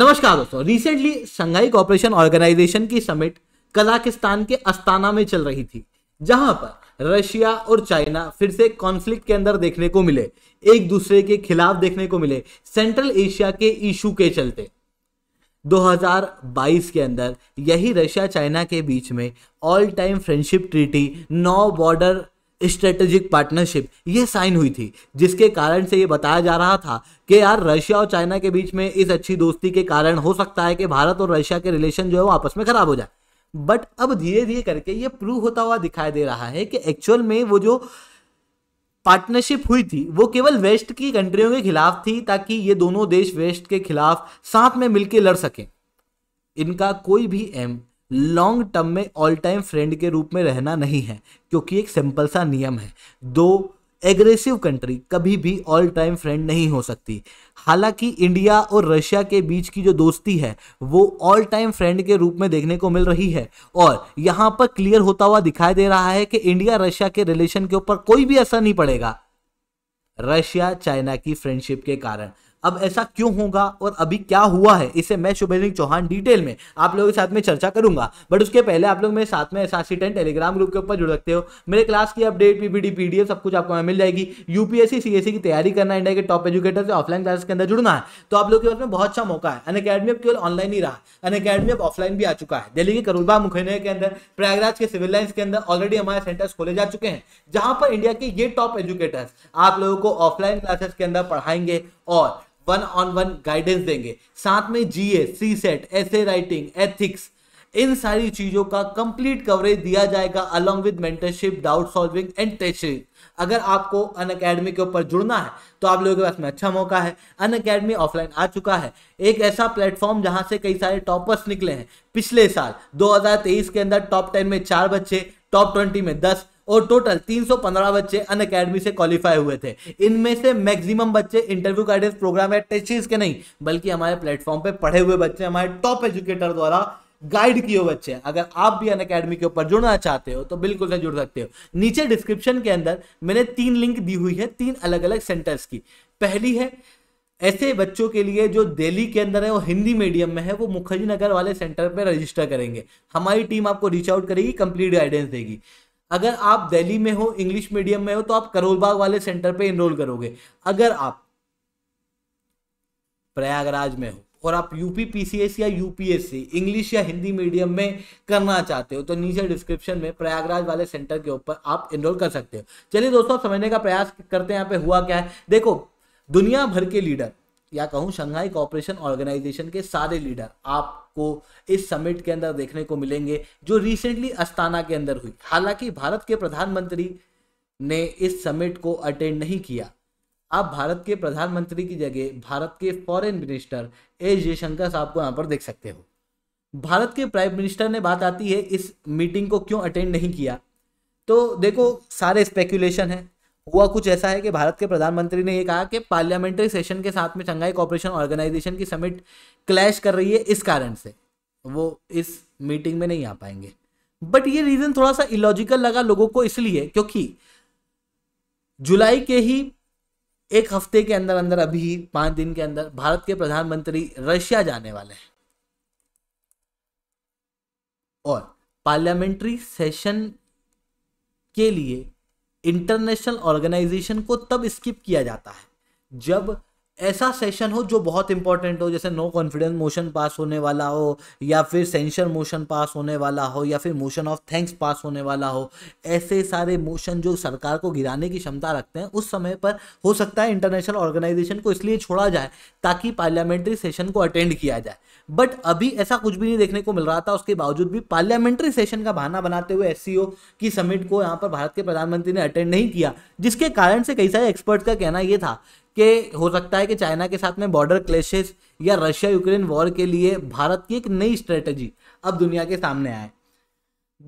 नमस्कार दोस्तों recently Shanghai cooperation organisation की समिट कजाकिस्तान के अस्ताना में चल रही थी जहां पर रशिया और चाइना फिर से कॉन्फ्लिक्ट के अंदर देखने को मिले एक दूसरे के खिलाफ देखने को मिले सेंट्रल एशिया के इशू के चलते 2022 के अंदर यही रशिया चाइना के बीच में all time friendship treaty no border strategic partnership ये साइन हुई थी जिसके कारण से ये बताया जा रहा था कि यार रशिया और चाइना के बीच में इस अच्छी दोस्ती के कारण हो सकता है कि भारत और रशिया के रिलेशन जो है वो आपस में खराब हो जाए बट अब धीरे धीरे करके ये प्रूव होता हुआ दिखाई दे रहा है कि एक्चुअल में वो जो पार्टनरशिप हुई थी वो केवल वेस्ट की कंट्रियों के खिलाफ थी ताकि ये दोनों देश वेस्ट के खिलाफ साथ में मिलकर लड़ सकें इनका कोई भी एम लॉन्ग टर्म में ऑल टाइम फ्रेंड के रूप में रहना नहीं है क्योंकि एक सिंपल सा नियम है दो एग्रेसिव कंट्री कभी भी ऑल टाइम फ्रेंड नहीं हो सकती हालांकि इंडिया और रशिया के बीच की जो दोस्ती है वो ऑल टाइम फ्रेंड के रूप में देखने को मिल रही है और यहाँ पर क्लियर होता हुआ दिखाई दे रहा है कि इंडिया रशिया के रिलेशन के ऊपर कोई भी असर नहीं पड़ेगा रशिया चाइना की फ्रेंडशिप के कारण अब ऐसा क्यों होगा और अभी क्या हुआ है इसे मैं शुभेंद्र सिंह चौहान डिटेल में आप लोगों के साथ में चर्चा करूंगा बट उसके पहले आप लोग मेरे साथ में असिस्टेंट टेलीग्राम ग्रुप के ऊपर जुड़ सकते हो मेरे क्लास की अपडेट पीपीडी पीडीएफ सब कुछ आपको मिल जाएगी यूपीएससी सीएससी की तैयारी करना इंडिया के टॉप एजुकेटर से ऑफलाइन क्लासेस के अंदर जुड़ना है तो आप लोग के पास में बहुत अच्छा मौका है अन अकेडमी अब केवल ऑनलाइन ही रहा अन अकेडमी अब ऑफलाइन भी आ चुका है दिल्ली के करूलबाग मुखेन के अंदर प्रयागराज के सिविल लाइन्स के अंदर ऑलरेडी हमारे सेंटर्स खोले जा चुके हैं जहां पर इंडिया के ये टॉप एजुकेटर्स आप लोगों को ऑफलाइन क्लासेस के अंदर पढ़ाएंगे और वन ऑन वन गाइडेंस देंगे साथ में GA CSAT essay writing ethics इन सारी चीज़ों का कंप्लीट कवरेज दिया जाएगा along with mentorship doubt solving and testing अगर आपको अन अकेडमी के ऊपर जुड़ना है तो आप लोगों के पास में अच्छा मौका है अन अकेडमी ऑफलाइन आ चुका है एक ऐसा प्लेटफॉर्म जहां से कई सारे टॉपर्स निकले हैं पिछले साल 2023 के अंदर टॉप 10 में चार बच्चे टॉप 20 में 10 और टोटल 315 बच्चे अन अकेडमी से क्वालिफाई हुए थे इनमें से मैक्सिमम बच्चे इंटरव्यू गाइडेंस प्रोग्राम है टेस्टिस के नहीं बल्कि हमारे प्लेटफॉर्म पे पढ़े हुए बच्चे हमारे टॉप एजुकेटर द्वारा गाइड किए बच्चे अगर आप भी अन अकेडमी के ऊपर जुड़ना चाहते हो तो बिल्कुल से जुड़ सकते हो नीचे डिस्क्रिप्शन के अंदर मैंने तीन लिंक दी हुई है तीन अलग अलग सेंटर्स की पहली है ऐसे बच्चों के लिए जो दिल्ली के अंदर है वो हिंदी मीडियम में है वो मुखर्जी नगर वाले सेंटर पर रजिस्टर करेंगे हमारी टीम आपको रीच आउट करेगी कंप्लीट गाइडेंस देगी अगर आप दिल्ली में हो इंग्लिश मीडियम में हो तो आप करोलबाग वाले सेंटर पे इनरोल करोगे अगर आप प्रयागराज में हो और आप यूपी पीसीएस या यूपीएससी इंग्लिश या हिंदी मीडियम में करना चाहते हो तो नीचे डिस्क्रिप्शन में प्रयागराज वाले सेंटर के ऊपर आप इनरोल कर सकते हो चलिए दोस्तों समझने का प्रयास करते हैं यहाँ पे हुआ क्या है देखो दुनिया भर के लीडर या कहूँ शंघाई कॉपरेशन ऑर्गेनाइजेशन के सारे लीडर आप आपको इस समिट के अंदर देखने को मिलेंगे जो रिसेंटली अस्ताना के अंदर हुई हालांकि भारत के प्रधानमंत्री ने इस समिट को अटेंड नहीं किया आप भारत के प्रधानमंत्री की जगह भारत के फॉरेन मिनिस्टर एस जयशंकर साहब को यहाँ पर देख सकते हो भारत के प्राइम मिनिस्टर ने बात आती है इस मीटिंग को क्यों अटेंड नहीं किया तो देखो सारे स्पेकुलेशन है हुआ कुछ ऐसा है कि भारत के प्रधानमंत्री ने यह कहा कि पार्लियामेंट्री सेशन के साथ में शंघाई कॉपरेशन ऑर्गेनाइजेशन की समिट क्लैश कर रही है इस कारण से वो इस मीटिंग में नहीं आ पाएंगे बट ये रीज़न थोड़ा सा इलॉजिकल लगा लोगों को इसलिए क्योंकि जुलाई के ही एक हफ्ते के अंदर अंदर अभी पांच दिन के अंदर भारत के प्रधानमंत्री रशिया जाने वाले हैं और पार्लियामेंट्री सेशन के लिए इंटरनेशनल ऑर्गेनाइजेशन को तब स्किप किया जाता है जब ऐसा सेशन हो जो बहुत इंपॉर्टेंट हो जैसे नो कॉन्फिडेंस मोशन पास होने वाला हो या फिर सेंशन मोशन पास होने वाला हो या फिर मोशन ऑफ थैंक्स पास होने वाला हो ऐसे सारे मोशन जो सरकार को गिराने की क्षमता रखते हैं उस समय पर हो सकता है इंटरनेशनल ऑर्गेनाइजेशन को इसलिए छोड़ा जाए ताकि पार्लियामेंट्री सेशन को अटेंड किया जाए बट अभी ऐसा कुछ भी नहीं देखने को मिल रहा था उसके बावजूद भी पार्लियामेंट्री सेशन का बहाना बनाते हुए एस की समिट को यहाँ पर भारत के प्रधानमंत्री ने अटेंड नहीं किया जिसके कारण से कई सारे एक्सपर्ट का कहना यह था कि हो सकता है कि चाइना के साथ में बॉर्डर क्लेशेस या रशिया यूक्रेन वॉर के लिए भारत की एक नई स्ट्रेटजी अब दुनिया के सामने आए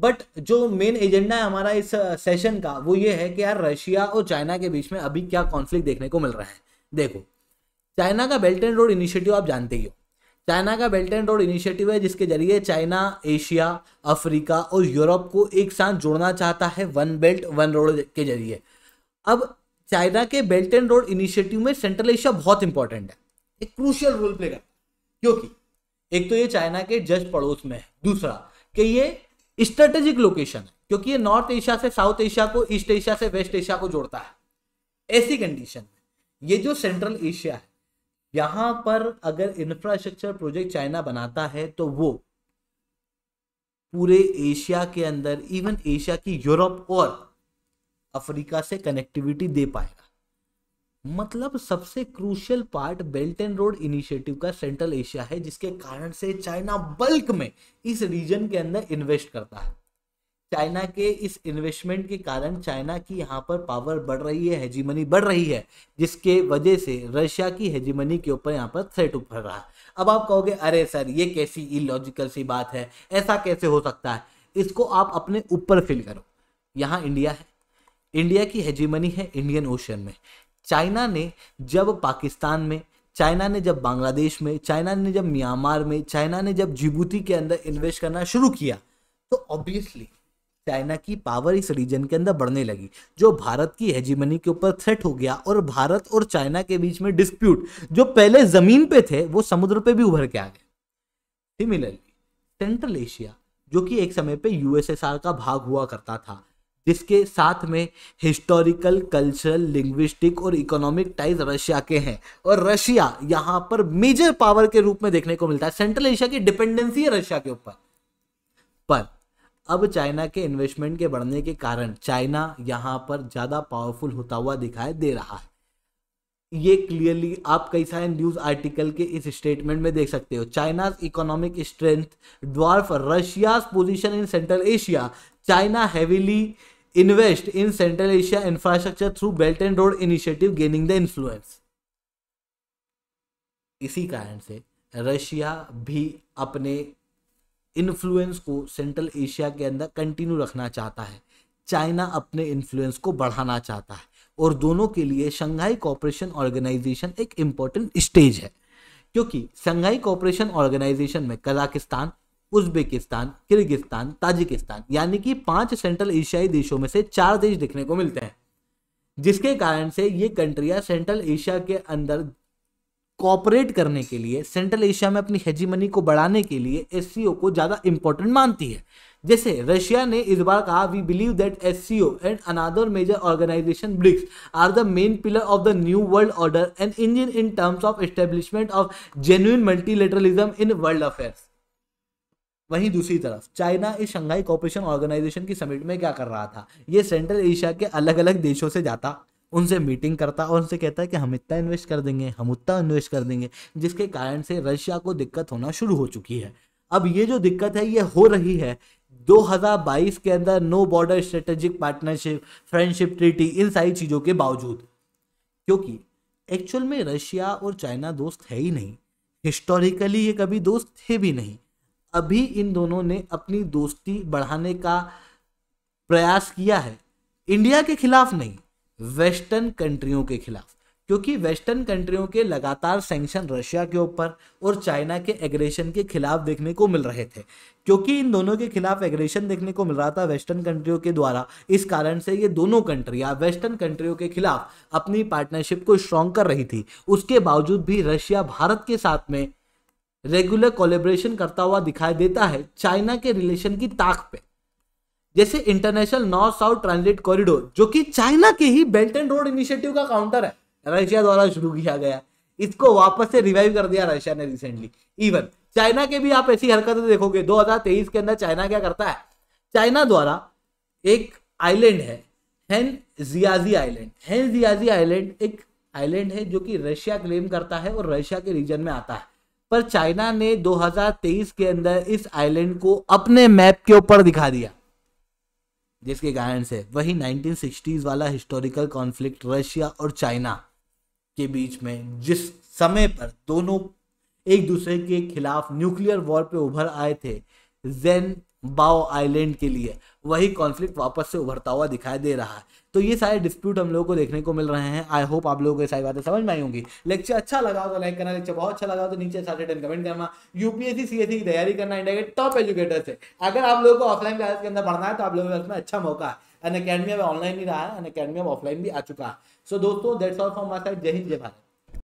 बट जो मेन एजेंडा है हमारा इस सेशन का वो ये है कि यार रशिया और चाइना के बीच में अभी क्या कॉन्फ्लिक्ट देखने को मिल रहा है देखो चाइना का बेल्ट एंड रोड इनिशिएटिव आप जानते ही हो चाइना का बेल्ट एंड रोड इनिशिएटिव है जिसके जरिए चाइना एशिया अफ्रीका और यूरोप को एक साथ जोड़ना चाहता है वन बेल्ट वन रोड के जरिए अब चाइना के बेल्ट एंड रोड इनिशिएटिव में सेंट्रल एशिया बहुत इंपॉर्टेंट है एक क्रूशियल रोल प्ले करता है क्योंकि एक तो ये चाइना के जस्ट पड़ोस में है दूसरा कि ये स्ट्रेटेजिक लोकेशन है क्योंकि ये नॉर्थ एशिया से साउथ एशिया को ईस्ट एशिया से वेस्ट एशिया को जोड़ता है ऐसी कंडीशन में ये जो सेंट्रल एशिया है यहां पर अगर इंफ्रास्ट्रक्चर प्रोजेक्ट चाइना बनाता है तो वो पूरे एशिया के अंदर इवन एशिया की यूरोप और अफ्रीका से कनेक्टिविटी दे पाएगा मतलब सबसे crucial part belt and road initiative का सेंट्रल एशिया है जिसके कारण से चाइना बल्क में इस रीजन के अंदर इन्वेस्ट करता है चाइना के इस इन्वेस्टमेंट के कारण चाइना की यहाँ पर पावर बढ़ रही है हेजीमनी बढ़ रही है जिसके वजह से रशिया की हेजीमनी के ऊपर यहाँ पर थ्रेट उभर रहा है अब आप कहोगे अरे सर ये कैसी इलॉजिकल सी बात है ऐसा कैसे हो सकता है इसको आप अपने ऊपर फिल करो यहाँ इंडिया है इंडिया की हेजीमनी है इंडियन ओशन में चाइना ने जब पाकिस्तान में चाइना ने जब बांग्लादेश में चाइना ने जब म्यांमार में चाइना ने जब जिबूती के अंदर इन्वेस्ट करना शुरू किया तो ऑब्वियसली चाइना की पावर इस रीजन के अंदर बढ़ने लगी जो भारत की हेजीमनी के ऊपर थ्रेट हो गया और भारत और चाइना के बीच में डिस्प्यूट जो पहले जमीन पे थे वो समुद्र पे भी उभर के आ गए सिमिलरली सेंट्रल एशिया जो कि एक समय पे यूएसएसआर का भाग हुआ करता था जिसके साथ में हिस्टोरिकल कल्चरल लिंग्विस्टिक और इकोनॉमिक टाइज रशिया के हैं और रशिया यहाँ पर मेजर पावर के रूप में देखने को मिलता है सेंट्रल एशिया की डिपेंडेंसी है रशिया के ऊपर पर अब चाइना के इन्वेस्टमेंट के बढ़ने के कारण चाइना यहाँ पर ज़्यादा पावरफुल होता हुआ दिखाई दे रहा है ये क्लियरली आप कई सारे न्यूज आर्टिकल के इस स्टेटमेंट में देख सकते हो China's economic strength dwarf Russia's position in central Asia China heavily invest in central Asia infrastructure through belt and road initiative gaining the influence इसी कारण से रशिया भी अपने इन्फ्लुएंस को सेंट्रल एशिया के अंदर कंटिन्यू रखना चाहता है चाइना अपने इन्फ्लुएंस को बढ़ाना चाहता है और दोनों के लिए शंघाई कॉपरेशन ऑर्गेनाइजेशन एक इंपॉर्टेंट स्टेज है क्योंकि शंघाई कॉपरेशन ऑर्गेनाइजेशन में कजाकिस्तान उज्बेकिस्तान किर्गिस्तान ताजिकिस्तान यानी कि पांच सेंट्रल एशियाई देशों में से चार देश देखने को मिलते हैं जिसके कारण से ये कंट्रियां सेंट्रल एशिया के अंदर कॉपरेट करने के लिए सेंट्रल एशिया में अपनी हेजीमनी को बढ़ाने के लिए एस को ज़्यादा इंपॉर्टेंट मानती है जैसे रशिया ने इस बार कहा we believe that S C O and another major organisation BRICS are the main pillar of the new world order and engine in terms of establishment of genuine multilateralism in world affairs वहीं दूसरी तरफ China इस Shanghai cooperation organisation की summit में क्या कर रहा था ये सेंट्रल एशिया के अलग अलग देशों से जाता उनसे मीटिंग करता और उनसे कहता है कि हम इतना इन्वेस्ट कर देंगे हम उतना इन्वेस्ट कर देंगे जिसके कारण से रशिया को दिक्कत होना शुरू हो चुकी है अब ये जो दिक्कत है ये हो रही है 2022 के अंदर no border strategic partnership friendship treaty इन सारी चीज़ों के बावजूद क्योंकि एक्चुअल में रशिया और चाइना दोस्त है ही नहीं हिस्टोरिकली ये कभी दोस्त थे भी नहीं अभी इन दोनों ने अपनी दोस्ती बढ़ाने का प्रयास किया है इंडिया के खिलाफ नहीं वेस्टर्न कंट्रियों के खिलाफ क्योंकि वेस्टर्न कंट्रियों के लगातार सेंक्शन रशिया के ऊपर और चाइना के एग्रेशन के खिलाफ देखने को मिल रहे थे क्योंकि इन दोनों के खिलाफ एग्रेशन देखने को मिल रहा था वेस्टर्न कंट्रियों के द्वारा इस कारण से ये दोनों कंट्रियाँ वेस्टर्न कंट्रियों के खिलाफ अपनी पार्टनरशिप को स्ट्रॉन्ग कर रही थी उसके बावजूद भी रशिया भारत के साथ में रेगुलर कोलेब्रेशन करता हुआ दिखाई देता है चाइना के रिलेशन की ताक पे जैसे international north south transit corridor जो कि चाइना के ही बेल्ट एंड रोड इनिशिएटिव का काउंटर है रशिया द्वारा शुरू किया गया इसको वापस से रिवाइव कर दिया रशिया ने रिसेंटली इवन चाइना के भी आप ऐसी हरकतें देखोगे 2023 के अंदर चाइना क्या करता है चाइना द्वारा एक आइलैंड है Heixiazi island Heixiazi island एक आइलैंड है जो कि रशिया क्लेम करता है और रशिया के रीजन में आता है पर चाइना ने 2023 के अंदर इस आइलैंड को अपने मैप के ऊपर दिखा दिया जिसके कारण से वही 1960s वाला हिस्टोरिकल कॉन्फ्लिक्ट रशिया और चाइना के बीच में जिस समय पर दोनों एक दूसरे के खिलाफ न्यूक्लियर वॉर पे उभर आए थे जेन बाओ आइलैंड के लिए वही कॉन्फ्लिक्ट वापस से उभरता हुआ दिखाई दे रहा है तो ये सारे डिस्प्यूट हम लोग को देखने को मिल रहे हैं आई होप आप लोगों को सारी बातें समझ में आई होंगी लेक्चर अच्छा लगा तो लाइक करना लेक्चर बहुत अच्छा लगा तो नीचे कमेंट करना यूपीएससी सीएससी की तैयारी करना इंडिया के टॉप एजुकेटर से अगर आप लोगों को ऑफलाइन क्लास के अंदर पढ़ना है तो आप लोगों के में अच्छा मौका है अकेडमी अब ऑनलाइन ही रहा है अकेडमी अब ऑफलाइन भी आ चुका है सो दोस्तों दैट्स ऑल माई साइड जय हिंद जय भारत